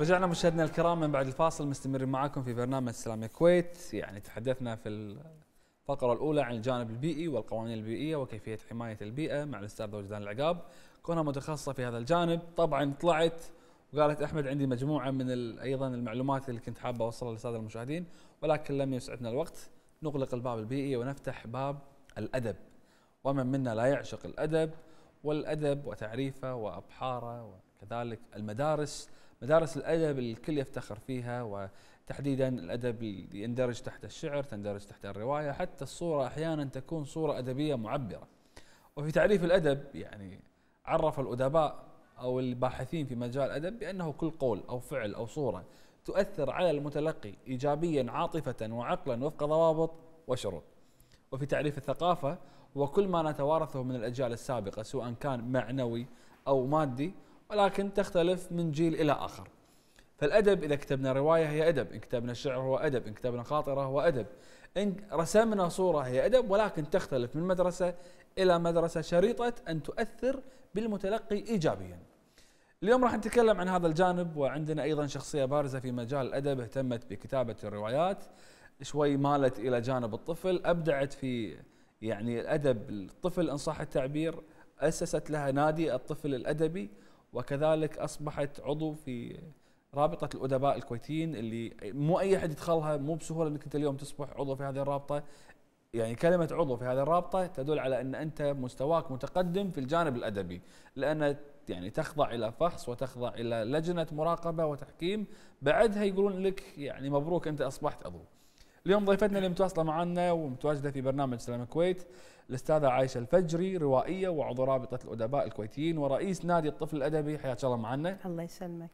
رجعنا مشاهدنا الكرام من بعد الفاصل مستمرين معكم في برنامج سلام الكويت يعني تحدثنا في الفقرة الأولى عن الجانب البيئي والقوانين البيئية وكيفية حماية البيئة مع الأستاذة وجدان العقاب كونها متخصصة في هذا الجانب طبعا طلعت وقالت أحمد عندي مجموعة من أيضا المعلومات اللي كنت حابة أوصلها للسادة المشاهدين ولكن لم يسعدنا الوقت نغلق الباب البيئي ونفتح باب الأدب ومن منا لا يعشق الأدب والأدب وتعريفه وأبحاره وكذلك المدارس مدارس الادب الكل يفتخر فيها وتحديدا الادب اللي يندرج تحت الشعر تندرج تحت الروايه حتى الصوره احيانا تكون صوره ادبيه معبره وفي تعريف الادب يعني عرف الادباء او الباحثين في مجال الادب بانه كل قول او فعل او صوره تؤثر على المتلقي ايجابيا عاطفه وعقلا وفق ضوابط وشروط. وفي تعريف الثقافه وكل ما نتوارثه من الاجيال السابقه سواء كان معنوي او مادي ولكن تختلف من جيل إلى آخر فالأدب إذا كتبنا رواية هي أدب إن كتبنا شعر هو أدب إن كتبنا خاطرة هو أدب إن رسمنا صورة هي أدب ولكن تختلف من مدرسة إلى مدرسة شريطة أن تؤثر بالمتلقي إيجابيا اليوم راح نتكلم عن هذا الجانب وعندنا أيضا شخصية بارزة في مجال الأدب اهتمت بكتابة الروايات شوي مالت إلى جانب الطفل أبدعت في يعني الأدب الطفل إن صح التعبير أسست لها نادي الطفل الأدبي وكذلك اصبحت عضو في رابطه الادباء الكويتيين اللي مو اي احد يدخلها مو بسهوله انك انت اليوم تصبح عضو في هذه الرابطه يعني كلمة عضو في هذه الرابطة تدل على أن أنت مستواك متقدم في الجانب الأدبي لأن يعني تخضع إلى فحص وتخضع إلى لجنة مراقبة وتحكيم بعدها يقولون لك يعني مبروك أنت أصبحت عضو اليوم ضيفتنا اللي متواصله معنا ومتواجده في برنامج سلام الكويت الاستاذه عايشه الفجري روائيه وعضو رابطه الادباء الكويتيين ورئيس نادي الطفل الادبي حياك الله معنا الله يسلمك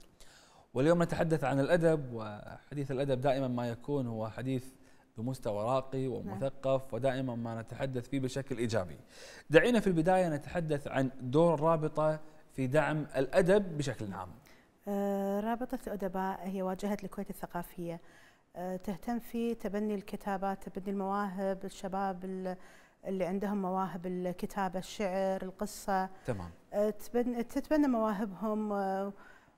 واليوم نتحدث عن الادب وحديث الادب دائما ما يكون هو حديث بمستوى راقي ومثقف نعم. ودائما ما نتحدث فيه بشكل ايجابي. دعينا في البدايه نتحدث عن دور الرابطه في دعم الادب بشكل عام. آه، رابطه الادباء هي واجهه الكويت الثقافيه آه، تهتم في تبني الكتابات تبني المواهب الشباب اللي عندهم مواهب الكتابة الشعر القصة تمام آه، تتبنى, مواهبهم آه،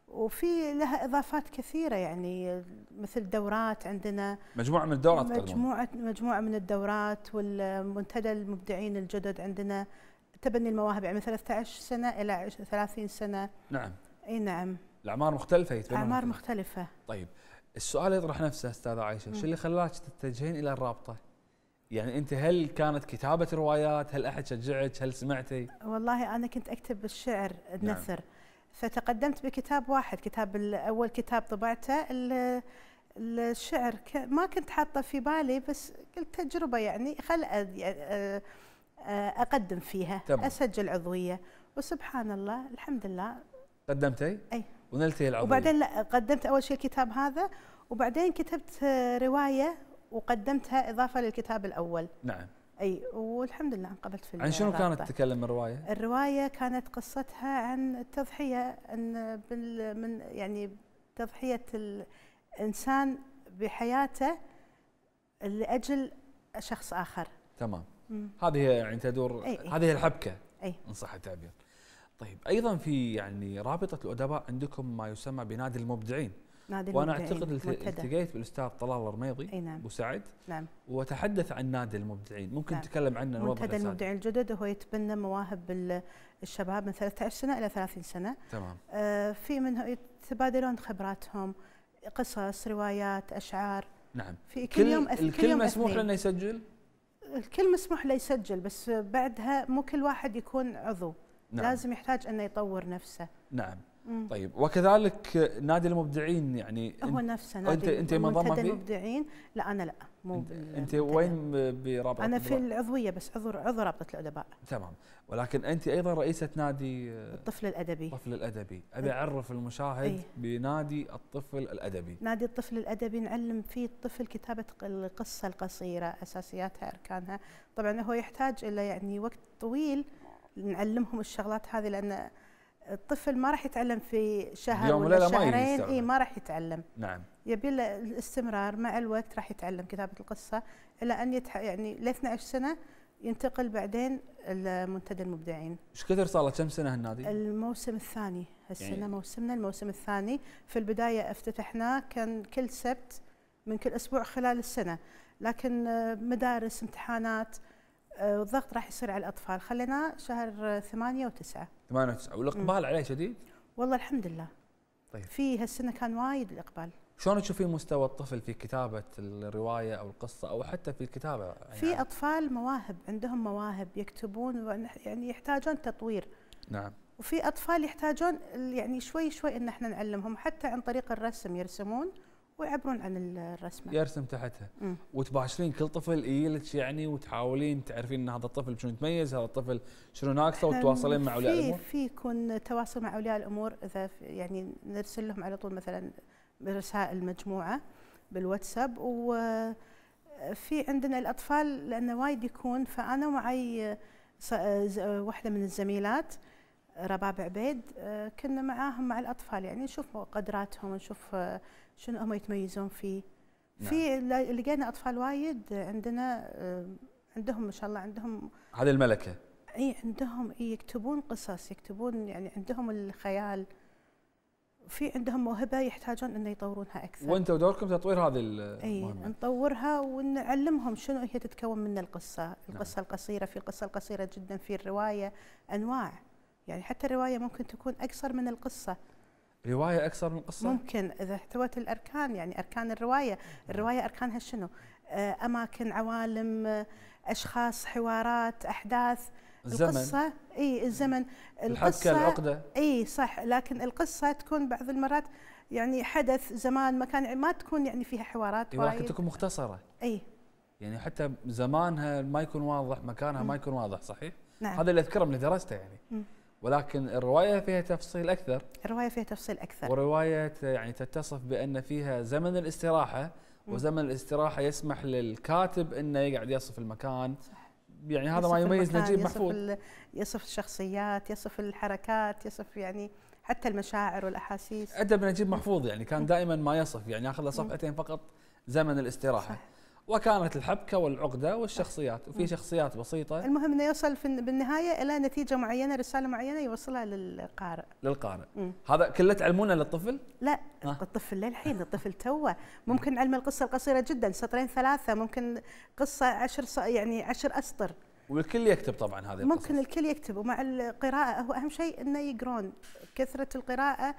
وفي لها اضافات كثيره يعني مثل دورات عندنا مجموعه من الدورات مجموعه مجموعه من الدورات والمنتدى المبدعين الجدد عندنا تبني المواهب يعني من 13 سنه الى 30 سنه نعم اي نعم الاعمار مختلفه يتبنون اعمار مختلفه طيب السؤال يطرح نفسه استاذه عائشه شو اللي خلاك تتجهين الى الرابطه يعني انت هل كانت كتابه روايات هل احد شجعك هل سمعتي والله انا كنت اكتب الشعر نعم. النثر نعم. فتقدمت بكتاب واحد كتاب اول كتاب طبعته الشعر ما كنت حاطه في بالي بس قلت تجربه يعني خل اقدم فيها تمام. اسجل عضويه وسبحان الله الحمد لله قدمتي اي ونلتهي العضو وبعدين لا قدمت اول شيء الكتاب هذا وبعدين كتبت روايه وقدمتها اضافه للكتاب الاول نعم اي والحمد لله انقبلت في عن شنو كانت تتكلم الروايه؟ الروايه كانت قصتها عن التضحيه ان من يعني تضحيه الانسان بحياته لاجل شخص اخر تمام هذه يعني تدور أي هذه الحبكه اي ان صح التعبير طيب ايضا في يعني رابطه الادباء عندكم ما يسمى بنادي المبدعين نادي وانا اعتقد التقيت بالاستاذ طلال الرميضي اي نعم ابو سعد نعم وتحدث عن نادي المبدعين ممكن نعم. تتكلم عنه منتدى المبدعين الجدد وهو يتبنى مواهب الشباب من 13 سنه الى 30 سنه تمام آه في منهم يتبادلون خبراتهم قصص روايات اشعار نعم في كل, كل يوم الكل مسموح له يسجل الكل مسموح له يسجل بس بعدها مو كل واحد يكون عضو نعم. لازم يحتاج انه يطور نفسه نعم مم. طيب وكذلك نادي المبدعين يعني هو نفسه نادي انت انت منظمه فيه؟ المبدعين لا انا لا مو انت, انت وين برابطه؟ انا في العضويه بس عضو عضو رابطه الادباء تمام ولكن انت ايضا رئيسه نادي آه، الطفل الادبي الطفل الادبي ابي اعرف المشاهد أيه؟ بنادي الطفل الادبي نادي الطفل الادبي نعلم فيه الطفل كتابه القصه القصيره اساسياتها اركانها طبعا هو يحتاج الى يعني وقت طويل نعلمهم الشغلات هذه لان الطفل ما راح يتعلم في شهر يوم ولا شهرين اي ما راح يتعلم نعم يبي له الاستمرار مع الوقت راح يتعلم كتابه القصه الى ان يتح... يعني ل 12 سنه ينتقل بعدين لمنتدى المبدعين. ايش كثر صار له كم سنه النادي الموسم الثاني هالسنه يعني موسمنا الموسم الثاني في البدايه افتتحناه كان كل سبت من كل اسبوع خلال السنه لكن آه، مدارس امتحانات آه، والضغط راح يصير على الاطفال خلينا شهر ثمانية وتسعة ثمانية وتسعة والاقبال عليه شديد؟ والله الحمد لله طيب في هالسنه كان وايد الاقبال شلون تشوفين مستوى الطفل في كتابه الروايه او القصه او حتى في الكتابه يعني في اطفال مواهب عندهم مواهب يكتبون يعني يحتاجون تطوير نعم وفي اطفال يحتاجون يعني شوي شوي ان احنا نعلمهم حتى عن طريق الرسم يرسمون ويعبرون عن الرسمه يرسم تحتها مم. وتباشرين كل طفل يجيلك يعني وتحاولين تعرفين ان هذا الطفل شنو يتميز هذا الطفل شنو ناقصه وتتواصلين مع اولياء الامور في يكون تواصل مع اولياء الامور اذا يعني نرسل لهم على طول مثلا برسائل مجموعه بالواتساب وفي عندنا الاطفال لانه وايد يكون فانا معي واحده من الزميلات رباب عبيد آه، كنا معاهم مع الاطفال يعني نشوف قدراتهم نشوف شنو هم يتميزون فيه نعم. في لقينا اطفال وايد عندنا آه، عندهم ما شاء الله عندهم هذه الملكه اي عندهم يكتبون قصص يكتبون يعني عندهم الخيال في عندهم موهبه يحتاجون انه يطورونها اكثر وانتم دوركم تطوير هذه المهمه اي نطورها ونعلمهم شنو هي تتكون من القصه نعم. القصه نعم. القصيره في القصه القصيره جدا في الروايه انواع يعني حتى الروايه ممكن تكون اكثر من القصه روايه اكثر من قصه ممكن اذا احتوت الاركان يعني اركان الروايه نعم. الروايه اركانها شنو آه، اماكن عوالم آه، اشخاص حوارات احداث الزمن القصه اي نعم. الزمن الحبكه العقده اي صح لكن القصه تكون بعض المرات يعني حدث زمان مكان يعني ما تكون يعني فيها حوارات وايد ولكن تكون مختصره اي يعني حتى زمانها ما يكون واضح مكانها م. ما يكون واضح صحيح نعم هذا اللي اذكره من درسته يعني م. ولكن الروايه فيها تفصيل اكثر الروايه فيها تفصيل اكثر وروايه يعني تتصف بان فيها زمن الاستراحه وزمن الاستراحه يسمح للكاتب انه يقعد يصف المكان صح. يعني هذا ما يميز نجيب محفوظ يصف الشخصيات يصف الحركات يصف يعني حتى المشاعر والاحاسيس ادب نجيب محفوظ يعني كان دائما ما يصف يعني ياخذ له صفحتين فقط زمن الاستراحه صح. وكانت الحبكه والعقده والشخصيات وفي شخصيات بسيطه المهم انه يوصل في بالنهايه الى نتيجه معينه رساله معينه يوصلها للقارئ للقارئ مم. هذا كله تعلمونه للطفل لا ها؟ آه. الطفل للحين الطفل توه ممكن علم القصه القصيره جدا سطرين ثلاثه ممكن قصه عشر يعني عشر اسطر والكل يكتب طبعا هذه ممكن القصص. الكل يكتب ومع القراءه هو اهم شيء انه يقرون كثره القراءه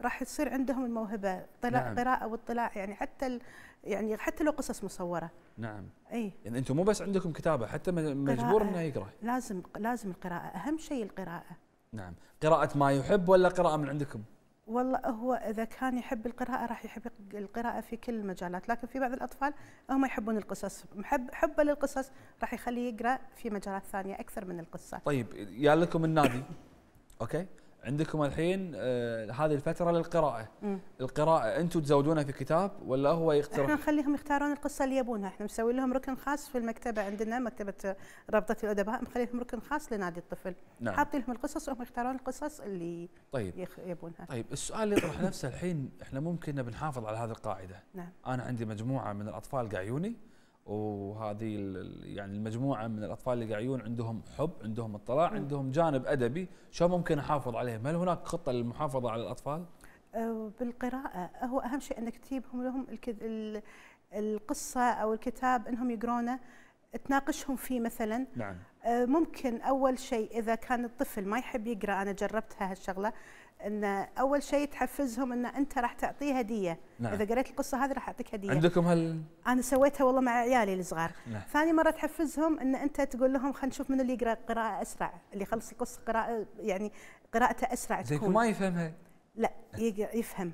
راح تصير عندهم الموهبه طلاء نعم. قراءه واطلاع يعني حتى يعني حتى لو قصص مصوره نعم اي يعني انتم مو بس عندكم كتابه حتى مجبور انه يقرا لازم لازم القراءه اهم شيء القراءه نعم قراءه ما يحب ولا قراءه من عندكم والله هو اذا كان يحب القراءه راح يحب القراءه في كل المجالات لكن في بعض الاطفال هم يحبون القصص محب حبه للقصص راح يخليه يقرا في مجالات ثانيه اكثر من القصه طيب يا لكم النادي اوكي عندكم الحين آه هذه الفتره للقراءه مم. القراءه انتم تزودونها في كتاب ولا هو يقترح احنا نخليهم يختارون القصه اللي يبونها احنا مسوي لهم ركن خاص في المكتبه عندنا مكتبه رابطه الادباء مخلي لهم ركن خاص لنادي الطفل نعم. حاطين لهم القصص وهم يختارون القصص اللي طيب. يخ... يبونها طيب السؤال اللي يطرح نفسه الحين احنا ممكن بنحافظ على هذه القاعده نعم. انا عندي مجموعه من الاطفال قاعد يوني وهذه يعني المجموعه من الاطفال اللي قاعد يجون عندهم حب، عندهم اطلاع، عندهم جانب ادبي، شو ممكن احافظ عليهم؟ هل هناك خطه للمحافظه على الاطفال؟ أه، بالقراءه، أه، هو اهم شيء انك تجيبهم لهم القصه او الكتاب انهم يقرونه تناقشهم فيه مثلا نعم أه، ممكن اول شيء اذا كان الطفل ما يحب يقرا انا جربتها هالشغله ان اول شيء تحفزهم ان انت راح تعطيه هديه نعم. اذا قريت القصه هذه راح اعطيك هديه عندكم هل انا سويتها والله مع عيالي الصغار نعم. ثاني مره تحفزهم ان انت تقول لهم خلينا نشوف من اللي يقرا قراءه اسرع اللي يخلص القصه قراءه يعني قراءته اسرع تكون ما يفهمها لا يفهم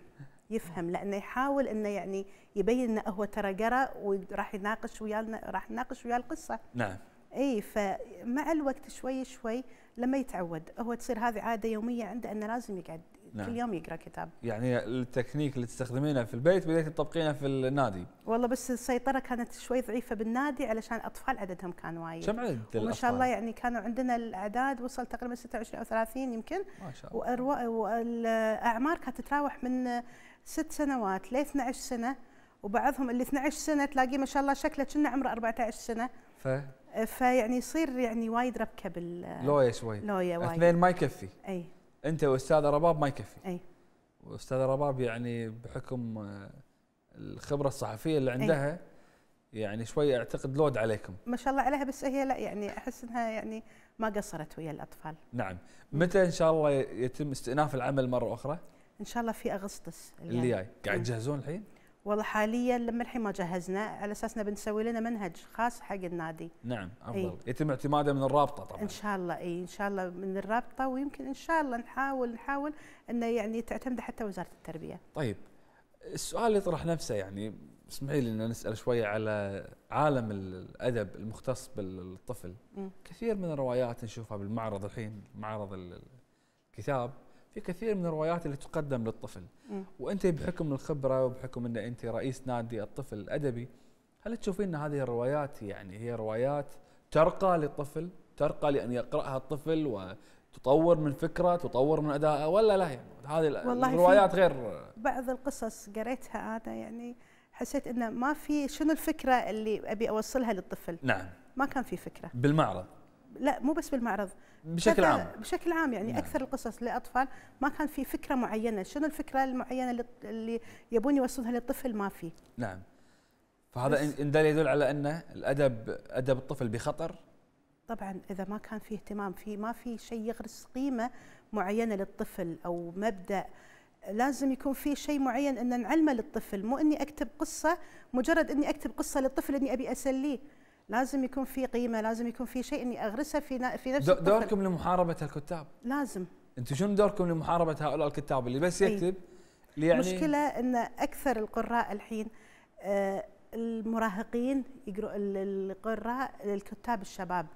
يفهم لانه يحاول انه يعني يبين انه هو ترى قرا وراح يناقش ويا راح يناقش ويا القصه نعم اي فمع الوقت شوي شوي لما يتعود هو تصير هذه عاده يوميه عنده انه لازم يقعد نعم. كل يوم يقرا كتاب يعني التكنيك اللي تستخدمينه في البيت بديتي تطبقينه في النادي والله بس السيطره كانت شوي ضعيفه بالنادي علشان الاطفال عددهم كان وايد كم عدد الاطفال؟ شاء الله يعني كانوا عندنا الاعداد وصل تقريبا 26 او 30 يمكن ما شاء الله والاعمار كانت تتراوح من ست سنوات ل 12 سنه وبعضهم اللي 12 سنه تلاقيه ما شاء الله شكله كنا عمره 14 سنه ف... فيعني يصير يعني وايد ربكه بال لويا شوي لويا وايد اثنين ما يكفي اي انت واستاذه رباب ما يكفي اي واستاذه رباب يعني بحكم آه، الخبره الصحفيه اللي عندها أي. يعني شوي اعتقد لود عليكم ما شاء الله عليها بس هي لا يعني احس انها يعني ما قصرت ويا الاطفال نعم متى ان شاء الله يتم استئناف العمل مره اخرى ان شاء الله في اغسطس اللي جاي قاعد نعم. تجهزون الحين والله حاليا لما الحين ما جهزنا على اساس بنسوي لنا منهج خاص حق النادي نعم افضل إيه؟ يتم اعتماده من الرابطه طبعا ان شاء الله اي ان شاء الله من الرابطه ويمكن ان شاء الله نحاول نحاول انه يعني تعتمد حتى وزاره التربيه طيب السؤال اللي يطرح نفسه يعني اسمحي لي ان نسال شويه على عالم الادب المختص بالطفل م. كثير من الروايات نشوفها بالمعرض الحين معرض الكتاب في كثير من الروايات اللي تقدم للطفل وانت بحكم الخبره وبحكم ان انت رئيس نادي الطفل الادبي هل تشوفين ان هذه الروايات يعني هي روايات ترقى للطفل ترقى لان يقراها الطفل و تطور من فكره تطور من ادائه ولا لا يعني هذه الروايات غير بعض القصص قريتها انا يعني حسيت انه ما في شنو الفكره اللي ابي اوصلها للطفل نعم ما كان في فكره بالمعرض لا مو بس بالمعرض بشكل عام بشكل عام يعني نعم. اكثر القصص لاطفال ما كان في فكره معينه شنو الفكره المعينه اللي يبون يوصلها للطفل ما في نعم فهذا ان دل يدل على ان الادب ادب الطفل بخطر طبعا اذا ما كان في اهتمام في ما في شيء يغرس قيمه معينه للطفل او مبدا لازم يكون في شيء معين ان نعلمه للطفل مو اني اكتب قصه مجرد اني اكتب قصه للطفل اني ابي اسليه لازم يكون في قيمه لازم يكون في شيء اني اغرسه في في نفس دوركم لمحاربه الكتاب لازم انتم شنو دوركم لمحاربه هؤلاء الكتاب اللي بس يكتب يعني المشكله ان اكثر القراء الحين آه المراهقين يقروا القراء الكتاب الشباب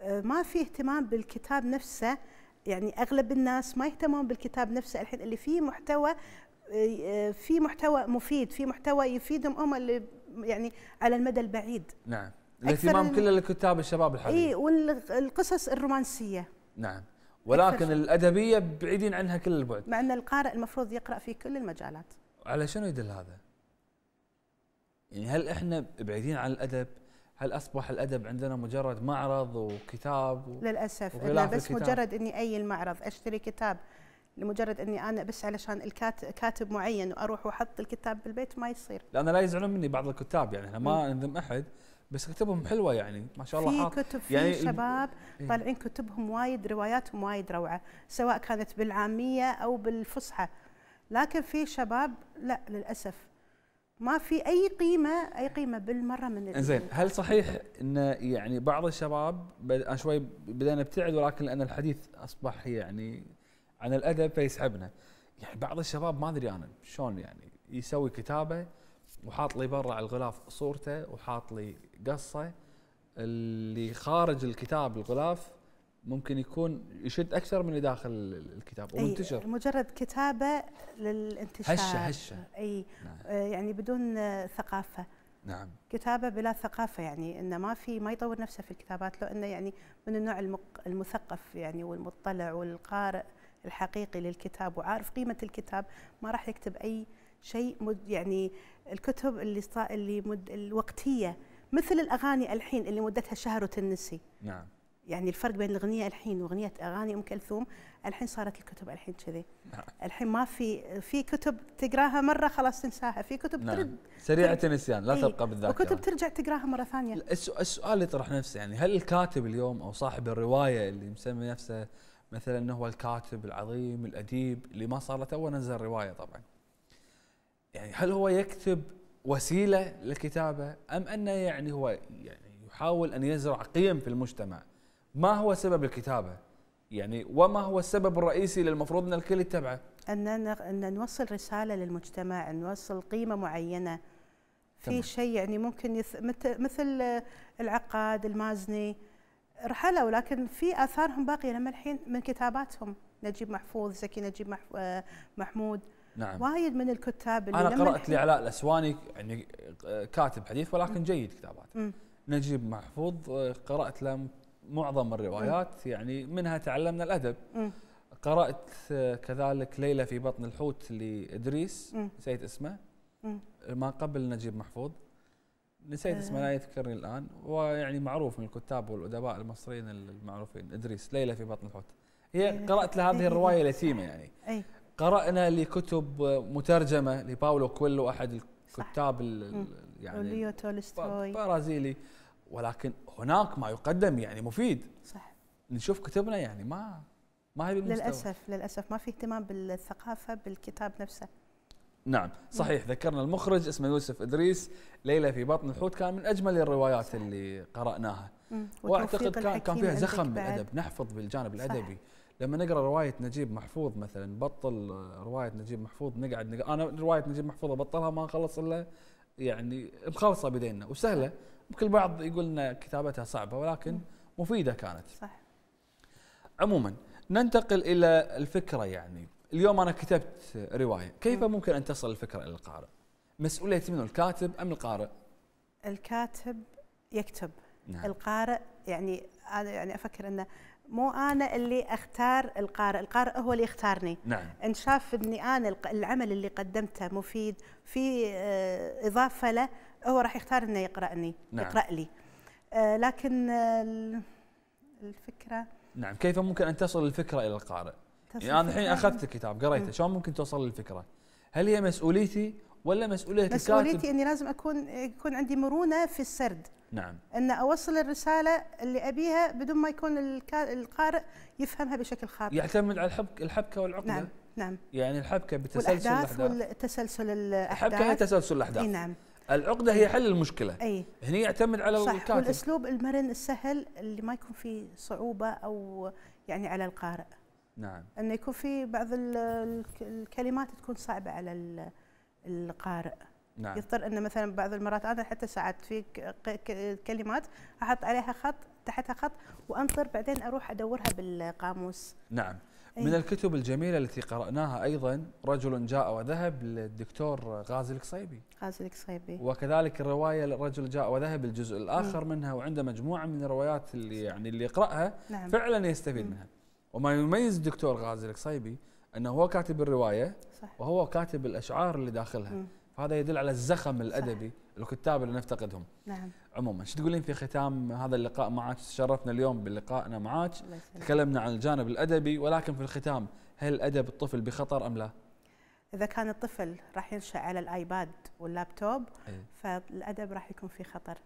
آه ما في اهتمام بالكتاب نفسه يعني اغلب الناس ما يهتمون بالكتاب نفسه الحين اللي فيه محتوى آه، في محتوى مفيد في محتوى يفيدهم هم اللي يعني على المدى البعيد نعم الاهتمام كله للكتاب الشباب الحالي اي والقصص الرومانسيه نعم ولكن الادبيه بعيدين عنها كل البعد مع ان القارئ المفروض يقرا في كل المجالات على شنو يدل هذا؟ يعني هل احنا بعيدين عن الادب؟ هل اصبح الادب عندنا مجرد معرض وكتاب و... للاسف لا بس الكتاب. مجرد اني اي المعرض اشتري كتاب لمجرد اني انا بس علشان الكاتب كاتب معين واروح واحط الكتاب بالبيت ما يصير لان لا يزعلون مني بعض الكتاب يعني احنا ما نذم احد بس كتبهم حلوه يعني ما شاء الله في كتب في يعني شباب إيه. طالعين كتبهم وايد رواياتهم وايد روعه سواء كانت بالعاميه او بالفصحى لكن في شباب لا للاسف ما في اي قيمه اي قيمه بالمره من زين هل صحيح ان يعني بعض الشباب شوي بدينا نبتعد ولكن لان الحديث اصبح يعني عن الادب فيسحبنا يعني بعض الشباب ما ادري انا شلون يعني يسوي كتابه وحاط لي برا على الغلاف صورته وحاط لي قصه اللي خارج الكتاب الغلاف ممكن يكون يشد اكثر من اللي داخل الكتاب ومنتشر مجرد كتابه للانتشار هشه هشه اي نعم. آه، يعني بدون آه، ثقافه نعم كتابه بلا ثقافه يعني انه ما في ما يطور نفسه في الكتابات لو انه يعني من النوع المق المثقف يعني والمطلع والقارئ الحقيقي للكتاب وعارف قيمه الكتاب ما راح يكتب اي شيء مد يعني الكتب اللي صا اللي مد الوقتيه مثل الاغاني الحين اللي مدتها شهر وتنسي نعم يعني الفرق بين الاغنيه الحين واغنيه اغاني ام كلثوم الحين صارت الكتب الحين كذي نعم. الحين ما في في كتب تقراها مره خلاص تنساها في كتب نعم. ترد سريعه النسيان لا تبقى بالذاكره وكتب ترجع تقراها مره ثانيه السؤال يطرح نفسه يعني هل الكاتب اليوم او صاحب الروايه اللي مسمي نفسه مثلا انه هو الكاتب العظيم الاديب اللي ما صار له نزل روايه طبعا يعني هل هو يكتب وسيله للكتابه ام انه يعني هو يعني يحاول ان يزرع قيم في المجتمع ما هو سبب الكتابه يعني وما هو السبب الرئيسي اللي المفروض ان الكل يتبعه اننا ان نوصل رساله للمجتمع نوصل قيمه معينه في شيء يعني ممكن يث... مثل العقاد المازني رحلوا ولكن في اثارهم باقيه لما الحين من كتاباتهم نجيب محفوظ زكي نجيب آه، محمود نعم وايد من الكتاب اللي انا قرات لعلاء الاسواني يعني كاتب حديث ولكن جيد كتاباته نجيب محفوظ قرات له معظم الروايات يعني منها تعلمنا الادب قرات آه، كذلك ليله في بطن الحوت لادريس نسيت اسمه ما قبل نجيب محفوظ نسيت اسمه لا آه. يذكرني الان ويعني معروف من الكتاب والادباء المصريين المعروفين ادريس ليله في بطن الحوت هي قرات له هذه الروايه اليتيمه يعني قرأنا لكتب مترجمة لباولو كويلو أحد الكتاب يعني برازيلي ولكن هناك ما يقدم يعني مفيد صح نشوف كتبنا يعني ما ما هي بالمستوى للأسف للأسف ما في اهتمام بالثقافة بالكتاب نفسه نعم صحيح ذكرنا المخرج اسمه يوسف إدريس ليلة في بطن الحوت كان من أجمل الروايات صح. اللي قرأناها واعتقد كان, كان فيها زخم بالادب نحفظ بالجانب الادبي لما نقرا روايه نجيب محفوظ مثلا بطل آه، روايه نجيب محفوظ نقعد نقرأ انا روايه نجيب محفوظ ابطلها ما اخلص الا يعني مخلصه بدينا وسهله يمكن البعض يقول ان كتابتها صعبه ولكن مفيده كانت صح عموما ننتقل الى الفكره يعني اليوم انا كتبت روايه كيف ممكن ان تصل الفكره الى القارئ مسؤوليه من الكاتب ام القارئ الكاتب يكتب نعم. القارئ يعني انا يعني افكر انه مو انا اللي اختار القارئ، القارئ هو اللي يختارني. نعم. ان شاف اني انا العمل اللي قدمته مفيد في آه، اضافه له هو راح يختار انه يقرأني، نعم. يقرأ لي. آه، لكن الفكره نعم، كيف ممكن ان تصل الفكره الى القارئ؟ يعني انا الحين اخذت الكتاب قريته، شلون ممكن توصل للفكره؟ هل هي مسؤوليتي ولا مسؤوليه مسؤوليتي الكاتب؟ مسؤوليتي اني لازم اكون يكون عندي مرونه في السرد. نعم ان اوصل الرساله اللي ابيها بدون ما يكون القارئ يفهمها بشكل خاطئ يعتمد على الحبكه الحبكه والعقده نعم نعم يعني الحبكه بتسلسل الأحداث والتسلسل الاحداث الحبكه هي تسلسل الاحداث اي نعم العقده هي حل المشكله اي هنا يعتمد على صح الكاتب والاسلوب المرن السهل اللي ما يكون فيه صعوبه او يعني على القارئ نعم انه يكون في بعض الكلمات تكون صعبه على القارئ نعم. يضطر انه مثلا بعض المرات انا حتى ساعات في كلمات احط عليها خط تحتها خط وانطر بعدين اروح ادورها بالقاموس نعم إيه. من الكتب الجميله التي قراناها ايضا رجل جاء وذهب للدكتور غازي القصيبي غازي القصيبي وكذلك الروايه رجل جاء وذهب الجزء الاخر مم. إيه. منها وعنده مجموعه من الروايات اللي يعني اللي يقراها نعم. فعلا يستفيد مم. إيه. منها وما يميز الدكتور غازي القصيبي انه هو كاتب الروايه صح. وهو كاتب الاشعار اللي داخلها مم. فهذا يدل على الزخم الادبي صح. الكتاب اللي نفتقدهم نعم عموما شو تقولين في ختام هذا اللقاء معك تشرفنا اليوم بلقائنا معك تكلمنا عن الجانب الادبي ولكن في الختام هل ادب الطفل بخطر ام لا اذا كان الطفل راح ينشا على الايباد واللابتوب أي. فالادب راح يكون في خطر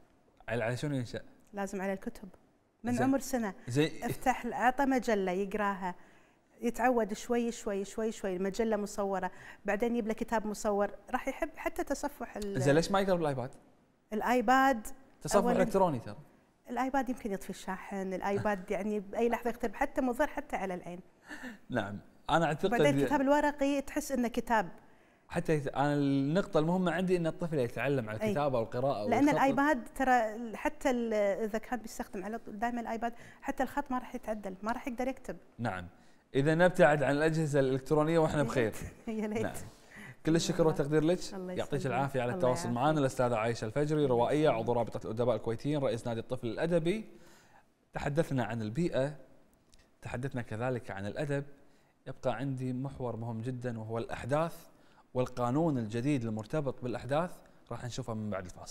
على شنو ينشا لازم على الكتب من عمر سنه زي افتح اعطى مجله يقراها يتعود شوي شوي شوي شوي المجله مصوره بعدين يبلى كتاب مصور راح يحب حتى تصفح زين ليش ما يقدر بالايباد الايباد تصفح الكتروني ترى الايباد يمكن يطفي الشاحن الايباد يعني باي لحظه يخترب حتى مضر حتى على العين نعم انا اعتقد بعدين الكتاب الورقي تحس انه كتاب حتى انا النقطة المهمة عندي ان الطفل يتعلم على الكتابة والقراءة القراءة لان الايباد ترى حتى اذا كان بيستخدم على دائما الايباد حتى الخط ما راح يتعدل ما راح يقدر يكتب نعم اذا نبتعد عن الاجهزه الالكترونيه واحنا بخير يا ليت نعم. كل الشكر والتقدير لك يعطيك العافيه على التواصل معنا الاستاذه عايشه الفجري روائيه عضو رابطه الادباء الكويتيين رئيس نادي الطفل الادبي تحدثنا عن البيئه تحدثنا كذلك عن الادب يبقى عندي محور مهم جدا وهو الاحداث والقانون الجديد المرتبط بالاحداث راح نشوفه من بعد الفاصل